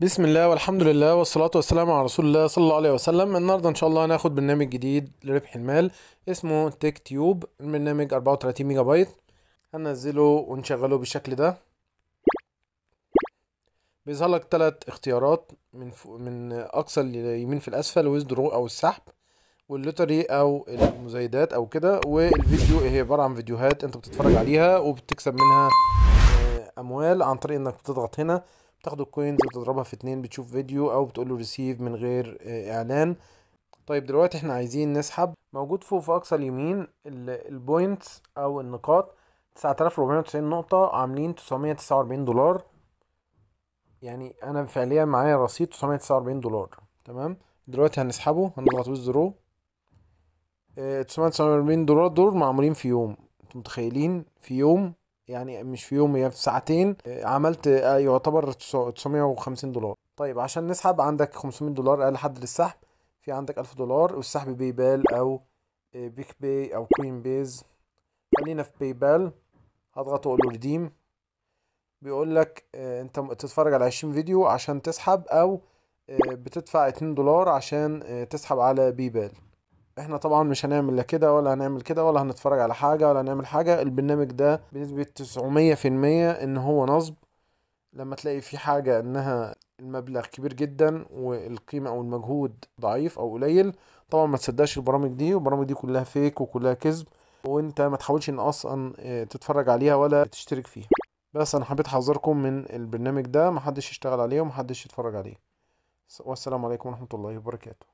بسم الله والحمد لله والصلاة والسلام على رسول الله صلى الله عليه وسلم النهاردة إن شاء الله هناخد برنامج جديد لربح المال اسمه تيك تيوب البرنامج 34 ميجا بايت هننزله ونشغله بالشكل ده بيظهر لك تلات اختيارات من ف... من أقصى اليمين في الأسفل ويزدرو أو السحب واللوتري أو المزايدات أو كده والفيديو هي عبارة عن فيديوهات أنت بتتفرج عليها وبتكسب منها آه، أموال عن طريق إنك بتضغط هنا بتاخد الكوينز وتضربها في اتنين بتشوف فيديو او بتقول له ريسيف من غير آه، اعلان طيب دلوقتي احنا عايزين نسحب موجود فوق في اقصى اليمين البوينتس او النقاط 9490 نقطة عاملين 949 دولار يعني انا فعليا معايا رصيد 949 دولار تمام دلوقتي هنسحبه هنضغط آه، ويزدرو 949 دولار دول معمولين في يوم انتم متخيلين في يوم يعني مش في يوم هي في ساعتين عملت آه، يعتبر 950 دولار طيب عشان نسحب عندك 500 دولار اقل حد للسحب في عندك 1000 دولار والسحب باي بال او بيك آه، باي او كوين بيز خلينا في باي بال هضغط واقول ريديم بيقول لك آه، انت تتفرج على 20 فيديو عشان تسحب او بتدفع 2 دولار عشان تسحب على باي بال احنا طبعا مش هنعمل لا كده ولا هنعمل كده ولا هنتفرج على حاجه ولا هنعمل حاجه البرنامج ده بنسبه 900% ان هو نصب لما تلاقي في حاجه انها المبلغ كبير جدا والقيمه او المجهود ضعيف او قليل طبعا ما تصدقش البرامج دي والبرامج دي كلها فيك وكلها كذب وانت ما تحاولش ان اصلا آه، تتفرج عليها ولا تشترك فيها بس انا حبيت احذركم من البرنامج ده محدش يشتغل عليه ومحدش يتفرج عليه والسلام عليكم ورحمه الله وبركاته